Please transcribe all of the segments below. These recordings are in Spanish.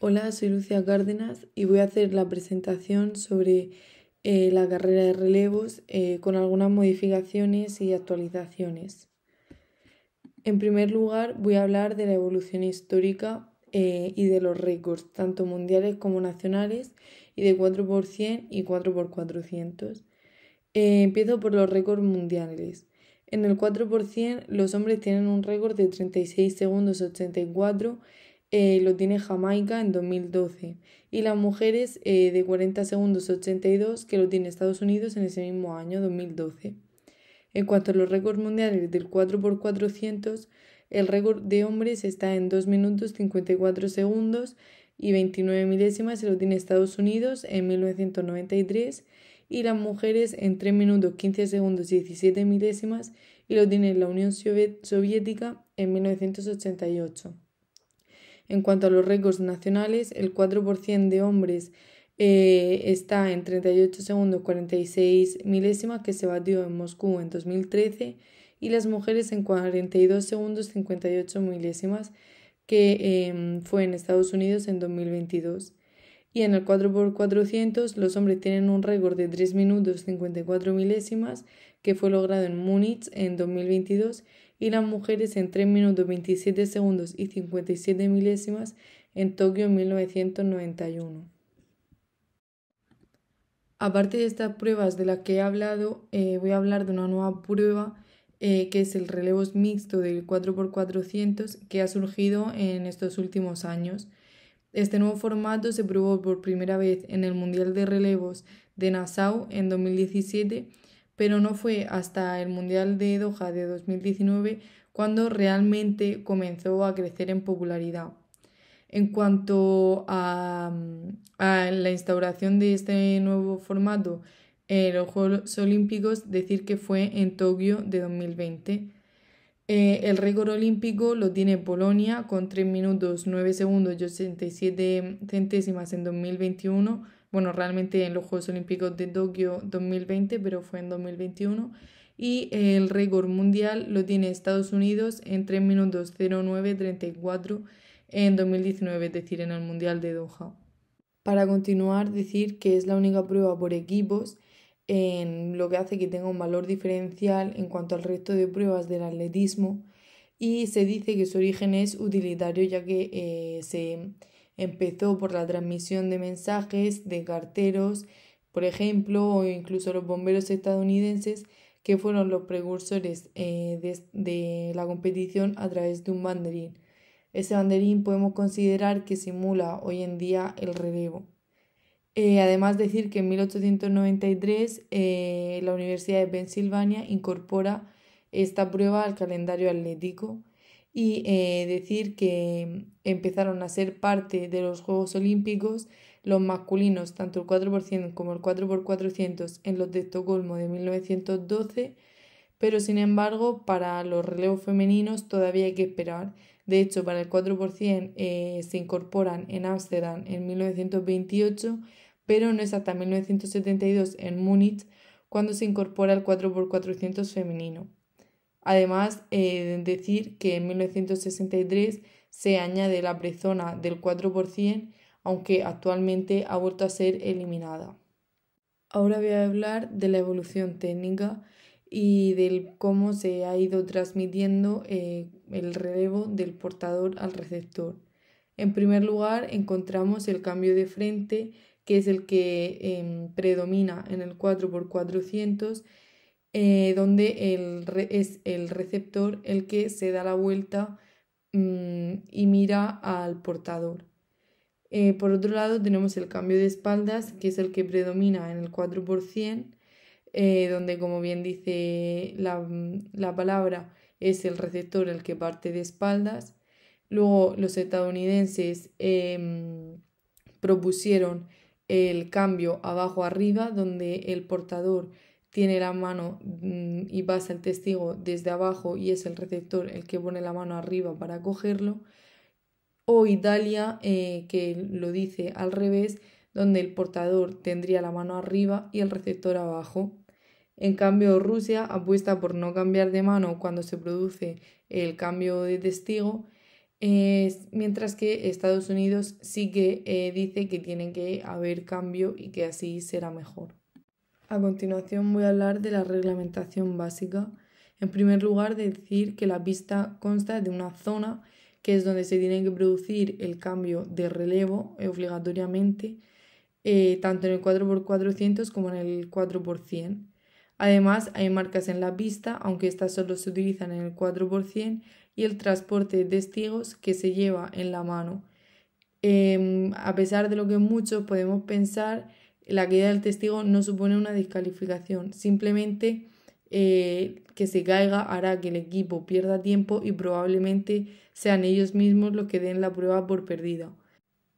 Hola, soy Lucia Cárdenas y voy a hacer la presentación sobre eh, la carrera de relevos eh, con algunas modificaciones y actualizaciones. En primer lugar, voy a hablar de la evolución histórica eh, y de los récords, tanto mundiales como nacionales, y de 4 por 100 y 4x400. empiezo por los récords mundiales. En el 4 por 100 los hombres tienen un récord de 36 segundos 84 eh, lo tiene Jamaica en 2012 y las mujeres eh, de 40 segundos 82 que lo tiene Estados Unidos en ese mismo año 2012. En cuanto a los récords mundiales del 4x400, el récord de hombres está en 2 minutos 54 segundos y 29 milésimas y lo tiene Estados Unidos en 1993 y las mujeres en 3 minutos 15 segundos 17 milésimas y lo tiene la Unión Soviética en 1988. En cuanto a los récords nacionales, el 4% de hombres eh, está en 38 segundos 46 milésimas que se batió en Moscú en 2013 y las mujeres en 42 segundos 58 milésimas que em, fue en Estados Unidos en 2022. Y en el 4x400 los hombres tienen un récord de 3 minutos 54 milésimas que fue logrado en Múnich en 2022 y las mujeres en 3 minutos 27 segundos y 57 milésimas en Tokio en 1991. Aparte de estas pruebas de las que he hablado, eh, voy a hablar de una nueva prueba eh, que es el relevo mixto del 4x400 que ha surgido en estos últimos años. Este nuevo formato se probó por primera vez en el Mundial de Relevos de Nassau en 2017 pero no fue hasta el Mundial de Doha de 2019 cuando realmente comenzó a crecer en popularidad. En cuanto a, la instauración de este nuevo formato en los Juegos Olímpicos, decir que fue en Tokio de 2020. Eh, el récord olímpico lo tiene Polonia con 3 minutos 9 segundos y 87 centésimas en 2021 bueno, realmente en los Juegos Olímpicos de Tokio 2020, pero fue en 2021. Y el récord mundial lo tiene Estados Unidos en 3 minutos 09.34 en 2019, es decir, en el Mundial de Doha. Para continuar, decir que es la única prueba por equipos en lo que hace que tenga un valor diferencial en cuanto al resto de pruebas del atletismo y se dice que su origen es utilitario ya que eh, se Empezó por la transmisión de mensajes de carteros, por ejemplo, o incluso los bomberos estadounidenses, que fueron los precursores eh, de, la competición a través de un banderín. Ese banderín podemos considerar que simula hoy en día el relevo. Eh, además, decir que en 1893 eh, la Universidad de Pensilvania incorpora esta prueba al calendario atlético y eh, decir que empezaron a ser parte de los Juegos Olímpicos los masculinos, tanto el 4% como el 4x400 en los de Estocolmo de 1912, pero sin embargo para los relevos femeninos todavía hay que esperar. De hecho, para el 4% eh, se incorporan en Ámsterdam en 1928, pero no es hasta 1972 en Múnich cuando se incorpora el 4x400 femenino. Además, eh, decir que en 1963 se añade la prezona del 4%, aunque actualmente ha vuelto a ser eliminada. Ahora voy a hablar de la evolución técnica y del cómo se ha ido transmitiendo eh, el relevo del portador al receptor. En primer lugar, encontramos el cambio de frente, que es el que em, predomina en el 4x400 eh, donde es el receptor el que se da la vuelta mm, y mira al portador. Eh, por otro lado, tenemos el cambio de espaldas, que es el que predomina en el 4%, eh, donde, como bien dice la, mm, la palabra, es el receptor el que parte de espaldas. Luego, los estadounidenses em, propusieron el cambio abajo arriba, donde el portador tiene la mano mm, y pasa el testigo desde abajo y es el receptor el que pone la mano arriba para cogerlo, o Italia eh, que lo dice al revés, donde el portador tendría la mano arriba y el receptor abajo. En cambio, Rusia apuesta por no cambiar de mano cuando se produce el cambio de testigo, mientras que Estados Unidos sí que eh, dice que tiene que haber cambio y que así será mejor. A continuación voy a hablar de la reglamentación básica. En primer lugar, decir que la pista consta de una zona que es donde se tiene que producir el cambio de relevo obligatoriamente, eh, tanto en el 4x400 como en el 4x100. Además, hay marcas en la pista, aunque estas solo se utilizan en el 4x100, y el transporte de testigos que se lleva en la mano. Em, a pesar de lo que muchos podemos pensar la caída del testigo no supone una descalificación, simplemente eh, que se caiga hará que el equipo pierda tiempo y probablemente sean ellos mismos los que den la prueba por perdida.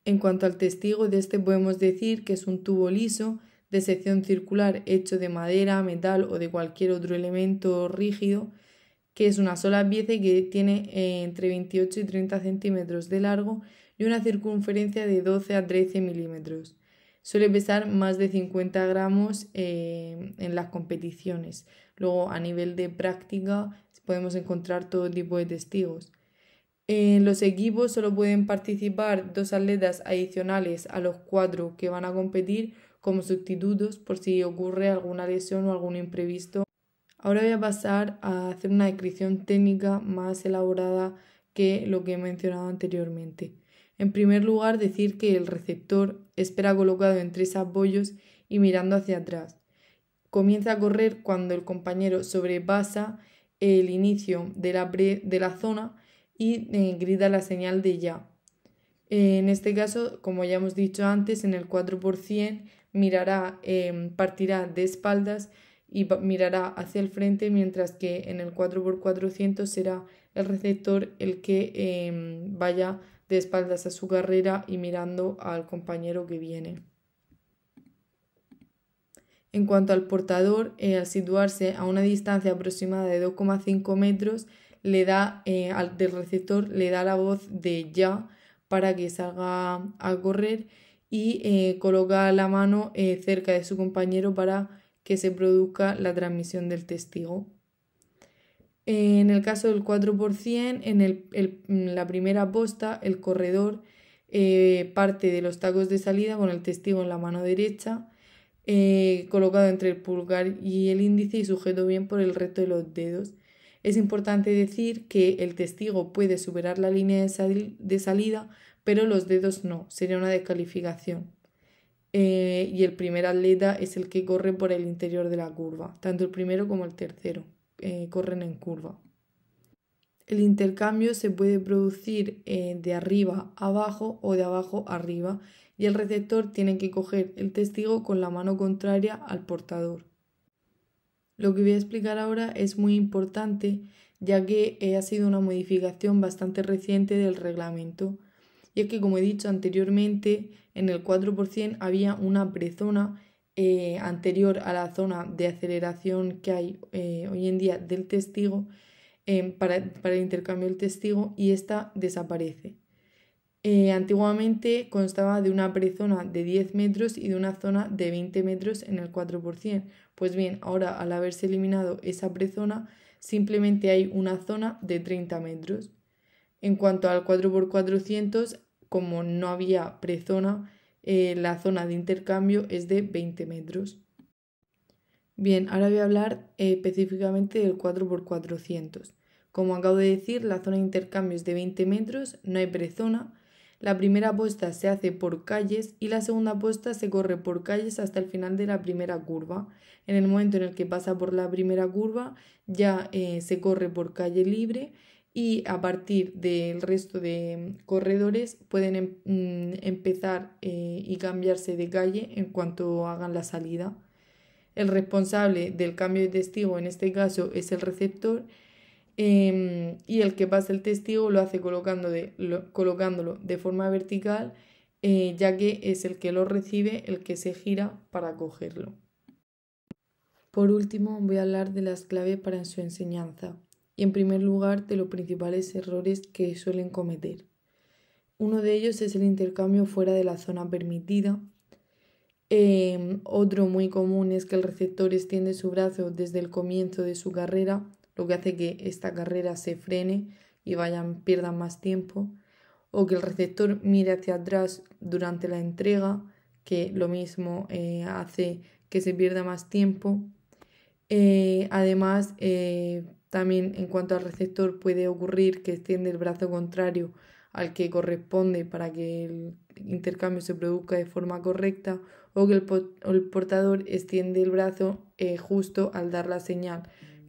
En cuanto al testigo, de este podemos decir que es un tubo liso de sección circular hecho de madera, metal o de cualquier otro elemento rígido, que es una sola pieza y que tiene eh, entre 28 y 30 centímetros de largo y una circunferencia de 12 a 13 milímetros suele pesar más de 50 gramos eh, en las competiciones. Luego, a nivel de práctica, podemos encontrar todo tipo de testigos. En los equipos solo pueden participar dos atletas adicionales a los cuatro que van a competir como sustitutos por si ocurre alguna lesión o algún imprevisto. Ahora voy a pasar a hacer una descripción técnica más elaborada que lo que he mencionado anteriormente. En primer lugar, decir que el receptor espera colocado en tres apoyos y mirando hacia atrás. Comienza a correr cuando el compañero sobrepasa el inicio de la, de la zona y eh, grita la señal de ya. En este caso, como ya hemos dicho antes, en el 4% mirará, 100 em, partirá de espaldas y mirará hacia el frente, mientras que en el 4x400 será el receptor el que eh, vaya de espaldas a su carrera y mirando al compañero que viene. En cuanto al portador, eh, al situarse a una distancia aproximada de 2,5 metros, le da, eh, al, receptor le da la voz de ya para que salga a correr y eh, coloca la mano cerca de su compañero para que se produzca la transmisión del testigo. En el caso del 4%, en, en la primera posta, el corredor eh, parte de los tacos de salida con el testigo en la mano derecha, eh, colocado entre el pulgar y el índice y sujeto bien por el resto de los dedos. Es importante decir que el testigo puede superar la línea de, salida, pero los dedos no, sería una descalificación. Eh, y el primer atleta es el que corre por el interior de la curva, tanto el primero como el tercero. Eh, corren en curva. El intercambio se puede producir eh, de arriba abajo o de abajo arriba y el receptor tiene que coger el testigo con la mano contraria al portador. Lo que voy a explicar ahora es muy importante ya que eh, ha sido una modificación bastante reciente del reglamento. ya que, como he dicho anteriormente, en el 4% había una prezona eh, anterior a la zona de aceleración que hay eh, hoy en día del testigo em, para, para, el intercambio del testigo y esta desaparece. Eh, antiguamente constaba de una prezona de 10 metros y de una zona de 20 metros en el 4%. Pues bien, ahora al haberse eliminado esa prezona, simplemente hay una zona de 30 metros. En cuanto al 4x400, como no había prezona, eh, la zona de intercambio es de 20 metros. Bien, ahora voy a hablar eh, específicamente del 4x400. Como acabo de decir, la zona de intercambio es de 20 metros, no hay prezona. La primera apuesta se hace por calles y la segunda apuesta se corre por calles hasta el final de la primera curva. En el momento en el que pasa por la primera curva ya eh, se corre por calle libre y a partir del resto de corredores pueden em, mm, empezar eh, y cambiarse de calle en cuanto hagan la salida. El responsable del cambio de testigo en este caso es el receptor em, y el que pasa el testigo lo hace colocándolo de forma vertical eh, ya que es el que lo recibe el que se gira para cogerlo. Por último voy a hablar de las claves para su enseñanza y en primer lugar de los principales errores que suelen cometer. Uno de ellos es el intercambio fuera de la zona permitida. Em, otro muy común es que el receptor extiende su brazo desde el comienzo de su carrera, lo que hace que esta carrera se frene y vayan, pierdan más tiempo. O que el receptor mire hacia atrás durante la entrega, que lo mismo eh, hace que se pierda más tiempo. Eh, además, eh, también en cuanto al receptor puede ocurrir que extiende el brazo contrario al que corresponde para que el intercambio se produzca de forma correcta o que el, portador extiende el brazo eh, justo al dar la señal,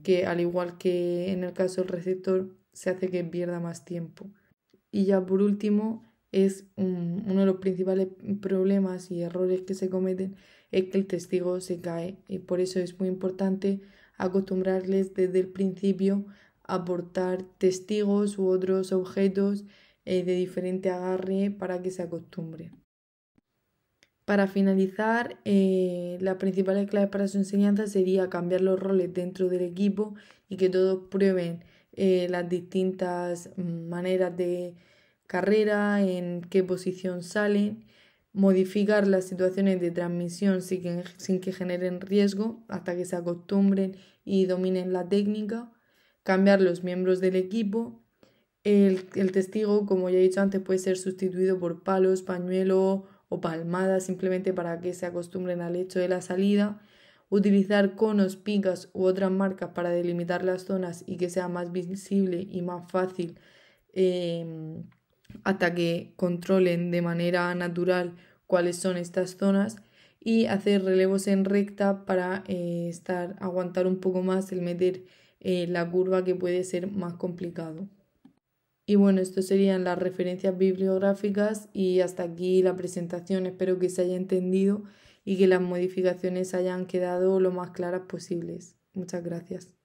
que al igual que en el caso del receptor se hace que pierda más tiempo. Y ya por último, es uno de los principales problemas y errores que se cometen es que el testigo se cae y por eso es muy importante acostumbrarles desde el principio a aportar testigos u otros objetos eh, de diferente agarre para que se acostumbren. Para finalizar, eh, la las principales claves para su enseñanza sería cambiar los roles dentro del equipo y que todos prueben eh, las distintas mm, maneras de carrera, en qué posición salen modificar las situaciones de transmisión sin que, generen riesgo hasta que se acostumbren y dominen la técnica, cambiar los miembros del equipo. El, testigo, como ya he dicho antes, puede ser sustituido por palos, pañuelo o palmada simplemente para que se acostumbren al hecho de la salida. Utilizar conos, picas u otras marcas para delimitar las zonas y que sea más visible y más fácil em, hasta que controlen de manera natural cuáles son estas zonas y hacer relevos en recta para eh, aguantar un poco más el meter eh, la curva que puede ser más complicado. Y bueno, estas serían las referencias bibliográficas y hasta aquí la presentación. Espero que se haya entendido y que las modificaciones hayan quedado lo más claras posibles. Muchas gracias.